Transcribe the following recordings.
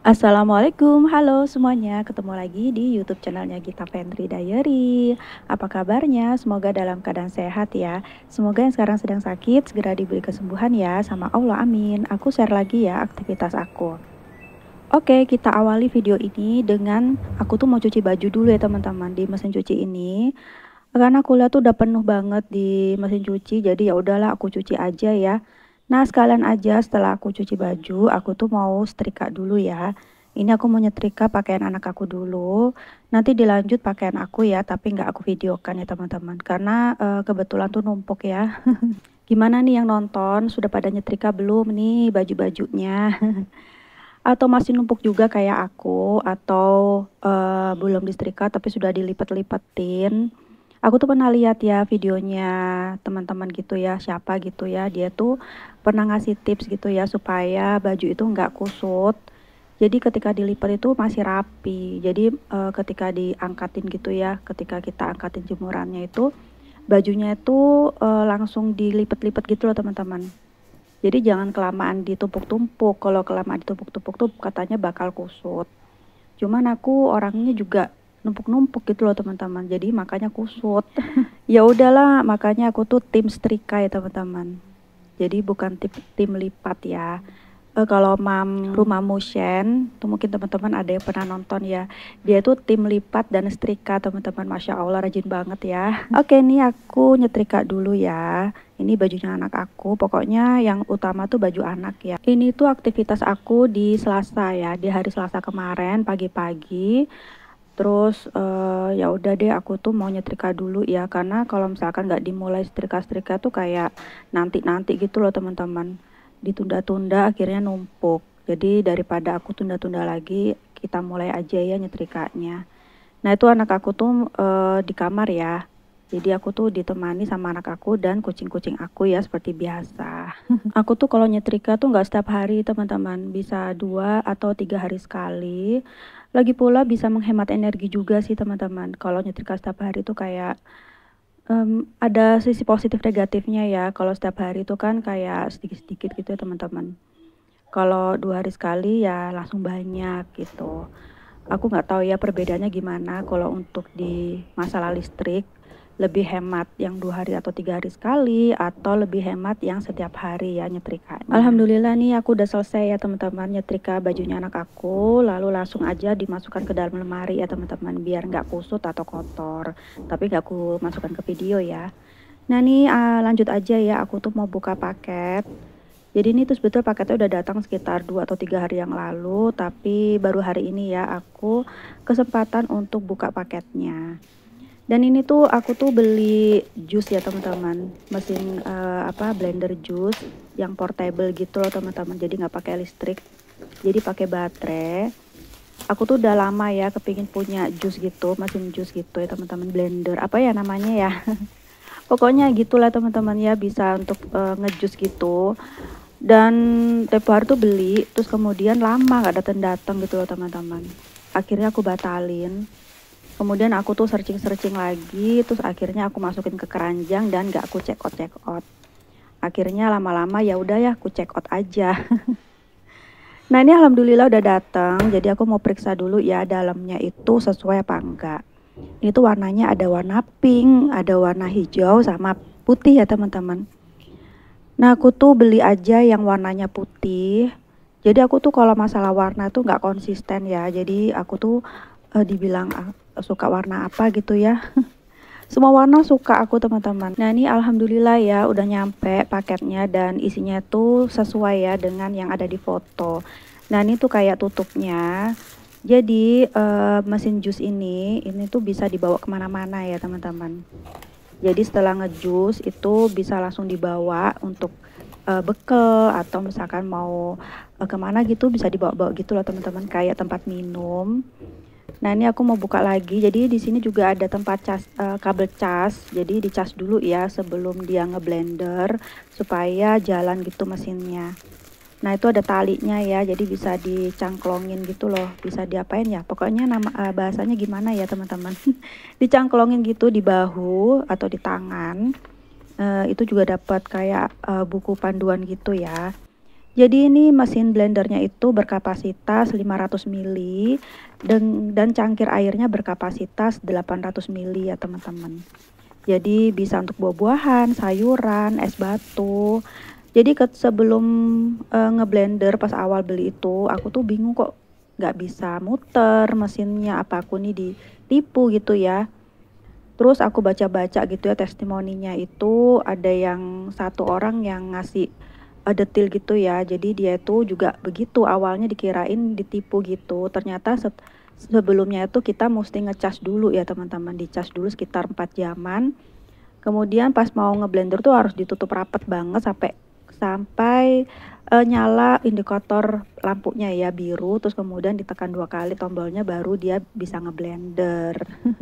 Assalamualaikum, halo semuanya. Ketemu lagi di YouTube channelnya Gita Pantry Diary. Apa kabarnya? Semoga dalam keadaan sehat ya. Semoga yang sekarang sedang sakit segera diberi kesembuhan ya sama Allah. Amin. Aku share lagi ya aktivitas aku. Oke, kita awali video ini dengan aku tuh mau cuci baju dulu ya teman-teman di mesin cuci ini. Karena aku tuh udah penuh banget di mesin cuci, jadi ya udahlah aku cuci aja ya. Nah sekalian aja setelah aku cuci baju, aku tuh mau setrika dulu ya. Ini aku mau nyetrika pakaian anak aku dulu. Nanti dilanjut pakaian aku ya, tapi nggak aku videokan ya teman-teman. Karena e, kebetulan tuh numpuk ya. Gimana nih yang nonton? Sudah pada nyetrika belum nih baju-bajunya? atau masih numpuk juga kayak aku? Atau e, belum disetrika tapi sudah dilipet-lipetin? aku tuh pernah lihat ya videonya teman-teman gitu ya siapa gitu ya dia tuh pernah ngasih tips gitu ya supaya baju itu nggak kusut jadi ketika dilipat itu masih rapi jadi e, ketika diangkatin gitu ya ketika kita angkatin jemurannya itu bajunya itu e, langsung dilipat-lipat gitu loh teman-teman jadi jangan kelamaan ditumpuk-tumpuk kalau kelamaan ditumpuk-tumpuk tuh katanya bakal kusut cuman aku orangnya juga numpuk-numpuk gitu loh teman-teman jadi makanya kusut ya udahlah makanya aku tuh tim setrika ya teman-teman jadi bukan tim tim lipat ya e, kalau mam rumah Mushen tuh mungkin teman-teman ada yang pernah nonton ya dia tuh tim lipat dan setrika teman-teman masya Allah rajin banget ya oke ini aku nyetrika dulu ya ini bajunya anak aku pokoknya yang utama tuh baju anak ya ini tuh aktivitas aku di Selasa ya di hari Selasa kemarin pagi-pagi terus uh, ya udah deh aku tuh mau nyetrika dulu ya karena kalau misalkan nggak dimulai setrika-setrika tuh kayak nanti-nanti gitu loh teman-teman ditunda-tunda akhirnya numpuk jadi daripada aku tunda-tunda lagi kita mulai aja ya nyetrikanya nah itu anak aku tuh uh, di kamar ya jadi aku tuh ditemani sama anak aku dan kucing-kucing aku ya seperti biasa. aku tuh kalau nyetrika tuh nggak setiap hari teman-teman, bisa dua atau tiga hari sekali lagi pula bisa menghemat energi juga sih teman-teman kalau nyetrika setiap hari itu kayak um, ada sisi positif negatifnya ya kalau setiap hari itu kan kayak sedikit-sedikit gitu ya teman-teman kalau dua hari sekali ya langsung banyak gitu aku nggak tahu ya perbedaannya gimana kalau untuk di masalah listrik lebih hemat yang dua hari atau tiga hari sekali atau lebih hemat yang setiap hari ya nyetrika. Alhamdulillah nih aku udah selesai ya teman-teman nyetrika bajunya anak aku lalu langsung aja dimasukkan ke dalam lemari ya teman-teman biar nggak kusut atau kotor tapi nggak aku masukkan ke video ya. Nah nih uh, lanjut aja ya aku tuh mau buka paket. Jadi ini tuh sebetulnya paketnya udah datang sekitar 2 atau tiga hari yang lalu, tapi baru hari ini ya aku kesempatan untuk buka paketnya dan ini tuh aku tuh beli jus ya teman-teman mesin uh, apa blender jus yang portable gitu loh teman-teman jadi nggak pakai listrik jadi pakai baterai aku tuh udah lama ya kepingin punya jus gitu mesin jus gitu ya teman-teman blender apa ya namanya ya pokoknya gitulah teman-teman ya bisa untuk uh, ngejus gitu dan tiap tuh beli terus kemudian lama nggak datang datang gitu loh teman-teman akhirnya aku batalin kemudian aku tuh searching-searching lagi terus akhirnya aku masukin ke keranjang dan gak aku check out check out akhirnya lama-lama ya udah ya aku check out aja nah ini alhamdulillah udah datang jadi aku mau periksa dulu ya dalamnya itu sesuai apa enggak ini tuh warnanya ada warna pink ada warna hijau sama putih ya teman-teman nah aku tuh beli aja yang warnanya putih jadi aku tuh kalau masalah warna tuh nggak konsisten ya jadi aku tuh uh, dibilang suka warna apa gitu ya semua warna suka aku teman-teman nah ini alhamdulillah ya udah nyampe paketnya dan isinya tuh sesuai ya dengan yang ada di foto nah ini tuh kayak tutupnya jadi uh, mesin jus ini ini tuh bisa dibawa kemana-mana ya teman-teman jadi setelah ngejus itu bisa langsung dibawa untuk uh, bekel atau misalkan mau uh, kemana gitu bisa dibawa-bawa gitu loh teman-teman kayak tempat minum Nah, ini aku mau buka lagi. Jadi di sini juga ada tempat cas uh, kabel cas. Jadi dicas dulu ya sebelum dia ngeblender supaya jalan gitu mesinnya. Nah, itu ada talinya ya. Jadi bisa dicangklongin gitu loh. Bisa diapain ya? Pokoknya nama uh, bahasanya gimana ya, teman-teman. dicangklongin gitu di bahu atau di tangan. Uh, itu juga dapat kayak uh, buku panduan gitu ya. Jadi ini mesin blendernya itu berkapasitas 500 ml dan, dan cangkir airnya berkapasitas 800 ml ya teman-teman. Jadi bisa untuk buah-buahan, sayuran, es batu. Jadi ke, sebelum e, ngeblender pas awal beli itu aku tuh bingung kok nggak bisa muter mesinnya apa aku nih ditipu gitu ya. Terus aku baca-baca gitu ya testimoninya itu ada yang satu orang yang ngasih uh, detil gitu ya. Jadi dia itu juga begitu awalnya dikirain ditipu gitu. Ternyata set, sebelumnya itu kita mesti ngecas dulu ya teman-teman. Dicas dulu sekitar 4 jaman. Kemudian pas mau ngeblender tuh harus ditutup rapet banget sampai sampai uh, nyala indikator lampunya ya biru terus kemudian ditekan dua kali tombolnya baru dia bisa ngeblender.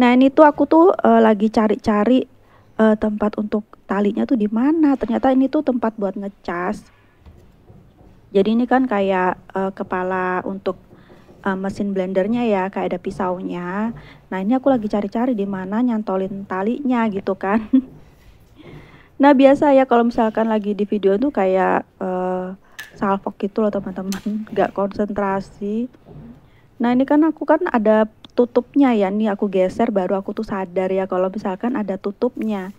nah, ini tuh aku tuh uh, lagi cari-cari uh, tempat untuk talinya tuh di mana. Ternyata ini tuh tempat buat ngecas. Jadi ini kan kayak uh, kepala untuk uh, mesin blendernya ya, kayak ada pisaunya. Nah, ini aku lagi cari-cari di mana nyantolin talinya gitu kan. nah, biasa ya kalau misalkan lagi di video tuh kayak uh, salfok gitu loh teman-teman, nggak konsentrasi. Nah, ini kan aku kan ada tutupnya ya nih aku geser baru aku tuh sadar ya kalau misalkan ada tutupnya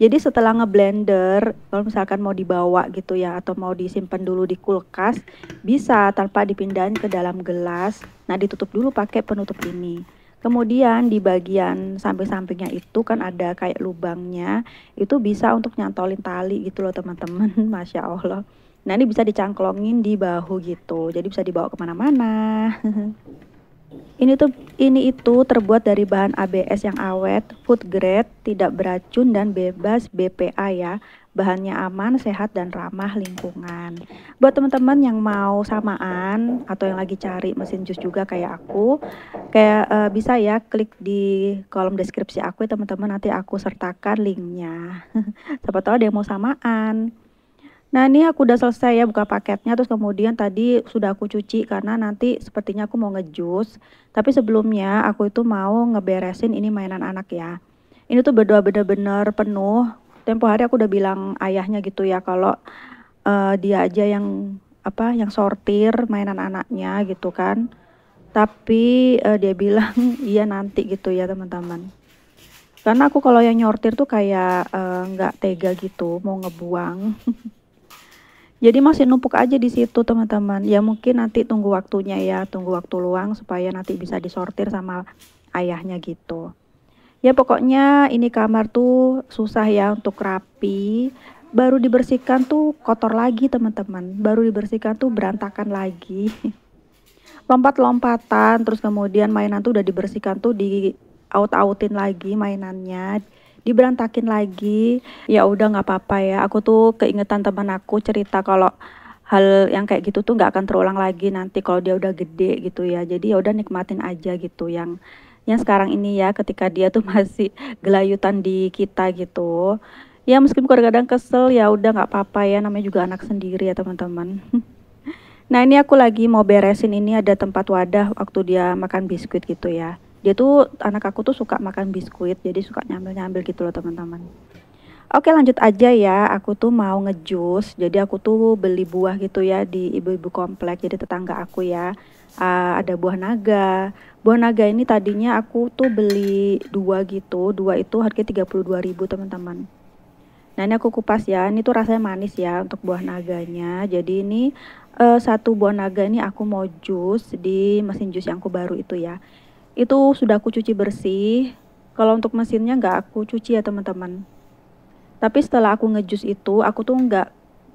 jadi setelah ngeblender kalau misalkan mau dibawa gitu ya atau mau disimpan dulu di kulkas bisa tanpa dipindahin ke dalam gelas nah ditutup dulu pakai penutup ini kemudian di bagian samping-sampingnya itu kan ada kayak lubangnya itu bisa untuk nyantolin tali gitu loh teman-teman Masya Allah nah ini bisa dicangklongin di bahu gitu jadi bisa dibawa kemana-mana Ini tuh ini itu terbuat dari bahan ABS yang awet, food grade, tidak beracun dan bebas BPA ya. Bahannya aman, sehat dan ramah lingkungan. Buat teman-teman yang mau samaan atau yang lagi cari mesin jus juga kayak aku, kayak uh, bisa ya klik di kolom deskripsi aku ya teman-teman nanti aku sertakan linknya. Siapa tahu ada yang mau samaan. Nah ini aku udah selesai ya buka paketnya terus kemudian tadi sudah aku cuci karena nanti sepertinya aku mau ngejus tapi sebelumnya aku itu mau ngeberesin ini mainan anak ya ini tuh berdoa bener-bener penuh tempo hari aku udah bilang ayahnya gitu ya kalau uh, dia aja yang apa yang sortir mainan anaknya gitu kan tapi uh, dia bilang iya nanti gitu ya teman-teman karena aku kalau yang nyortir tuh kayak eh, nggak uh, tega gitu mau ngebuang Jadi masih numpuk aja di situ teman-teman. Ya mungkin nanti tunggu waktunya ya, tunggu waktu luang supaya nanti bisa disortir sama ayahnya gitu. Ya pokoknya ini kamar tuh susah ya untuk rapi. Baru dibersihkan tuh kotor lagi teman-teman. Baru dibersihkan tuh berantakan lagi. Lompat-lompatan terus kemudian mainan tuh udah dibersihkan tuh di out-outin lagi mainannya diberantakin lagi ya udah nggak apa-apa ya aku tuh keingetan teman aku cerita kalau hal yang kayak gitu tuh nggak akan terulang lagi nanti kalau dia udah gede gitu ya jadi ya udah nikmatin aja gitu yang yang sekarang ini ya ketika dia tuh masih gelayutan di kita gitu ya meskipun kadang-kadang kesel ya udah nggak apa-apa ya namanya juga anak sendiri ya teman-teman nah ini aku lagi mau beresin ini ada tempat wadah waktu dia makan biskuit gitu ya dia tuh anak aku tuh suka makan biskuit jadi suka nyambil nyambil gitu loh teman-teman Oke lanjut aja ya, aku tuh mau ngejus, jadi aku tuh beli buah gitu ya di ibu-ibu komplek, jadi tetangga aku ya. Uh, ada buah naga, buah naga ini tadinya aku tuh beli dua gitu, dua itu harganya dua ribu teman-teman. Nah ini aku kupas ya, ini tuh rasanya manis ya untuk buah naganya, jadi ini uh, satu buah naga ini aku mau jus di mesin jus yang aku baru itu ya itu sudah aku cuci bersih. Kalau untuk mesinnya nggak aku cuci ya teman-teman. Tapi setelah aku ngejus itu, aku tuh nggak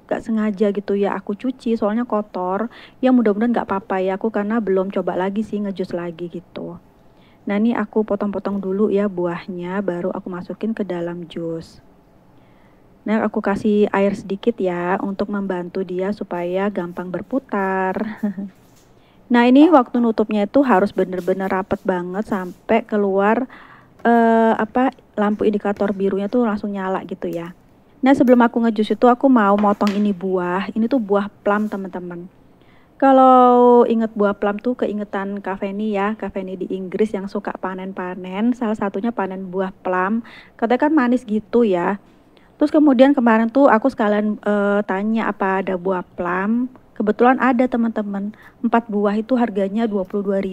nggak sengaja gitu ya aku cuci soalnya kotor. Ya mudah-mudahan nggak apa-apa ya aku karena belum coba lagi sih ngejus lagi gitu. Nah ini aku potong-potong dulu ya buahnya, baru aku masukin ke dalam jus. Nah aku kasih air sedikit ya untuk membantu dia supaya gampang berputar. Nah ini waktu nutupnya itu harus bener-bener rapet banget sampai keluar uh, apa lampu indikator birunya tuh langsung nyala gitu ya. Nah sebelum aku ngejus itu aku mau motong ini buah. Ini tuh buah plum teman-teman. Kalau inget buah plum tuh keingetan Kaveni ya, Kaveni di Inggris yang suka panen-panen, salah satunya panen buah plum, katanya kan manis gitu ya. Terus kemudian kemarin tuh aku sekalian e, tanya apa ada buah plum, Kebetulan ada teman-teman, 4 buah itu harganya 22.000.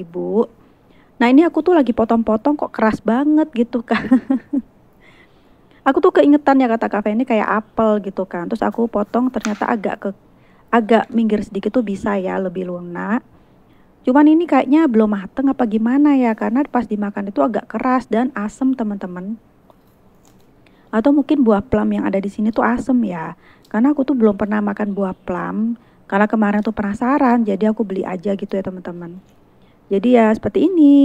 Nah, ini aku tuh lagi potong-potong kok keras banget gitu kan. aku tuh keingetan ya kata kafe ini kayak apel gitu kan. Terus aku potong ternyata agak ke agak minggir sedikit tuh bisa ya, lebih lunak. Cuman ini kayaknya belum mateng apa gimana ya karena pas dimakan itu agak keras dan asem teman-teman. Atau mungkin buah plum yang ada di sini tuh asem ya. Karena aku tuh belum pernah makan buah plum karena kemarin tuh penasaran, jadi aku beli aja gitu ya teman-teman. Jadi ya seperti ini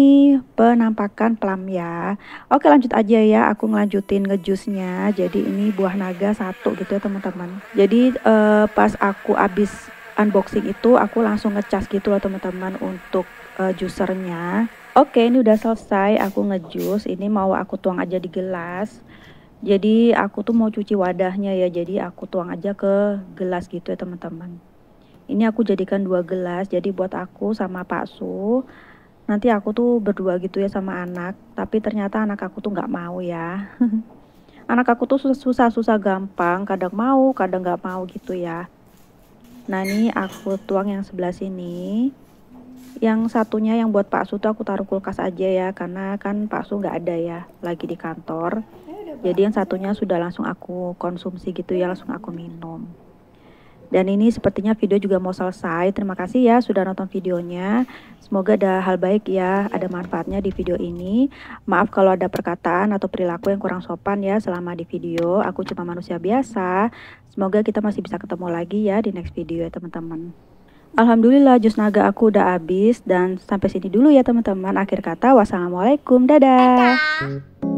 penampakan plum ya. Oke lanjut aja ya, aku ngelanjutin ngejusnya. Jadi ini buah naga satu gitu ya teman-teman. Jadi eh, pas aku abis unboxing itu aku langsung ngecas gitu loh teman-teman untuk eh, juicernya. Oke ini udah selesai aku ngejus. Ini mau aku tuang aja di gelas. Jadi aku tuh mau cuci wadahnya ya. Jadi aku tuang aja ke gelas gitu ya teman-teman ini aku jadikan dua gelas jadi buat aku sama Pak Su nanti aku tuh berdua gitu ya sama anak tapi ternyata anak aku tuh nggak mau ya anak aku tuh susah-susah gampang kadang mau kadang nggak mau gitu ya nah ini aku tuang yang sebelah sini yang satunya yang buat Pak Su tuh aku taruh kulkas aja ya karena kan Pak Su nggak ada ya lagi di kantor jadi yang satunya sudah langsung aku konsumsi gitu ya langsung aku minum dan ini sepertinya video juga mau selesai. Terima kasih ya sudah nonton videonya. Semoga ada hal baik ya, ada manfaatnya di video ini. Maaf kalau ada perkataan atau perilaku yang kurang sopan ya selama di video. Aku cuma manusia biasa. Semoga kita masih bisa ketemu lagi ya di next video ya teman-teman. Alhamdulillah jus naga aku udah habis dan sampai sini dulu ya teman-teman. Akhir kata wassalamualaikum. Dadah. Dadah.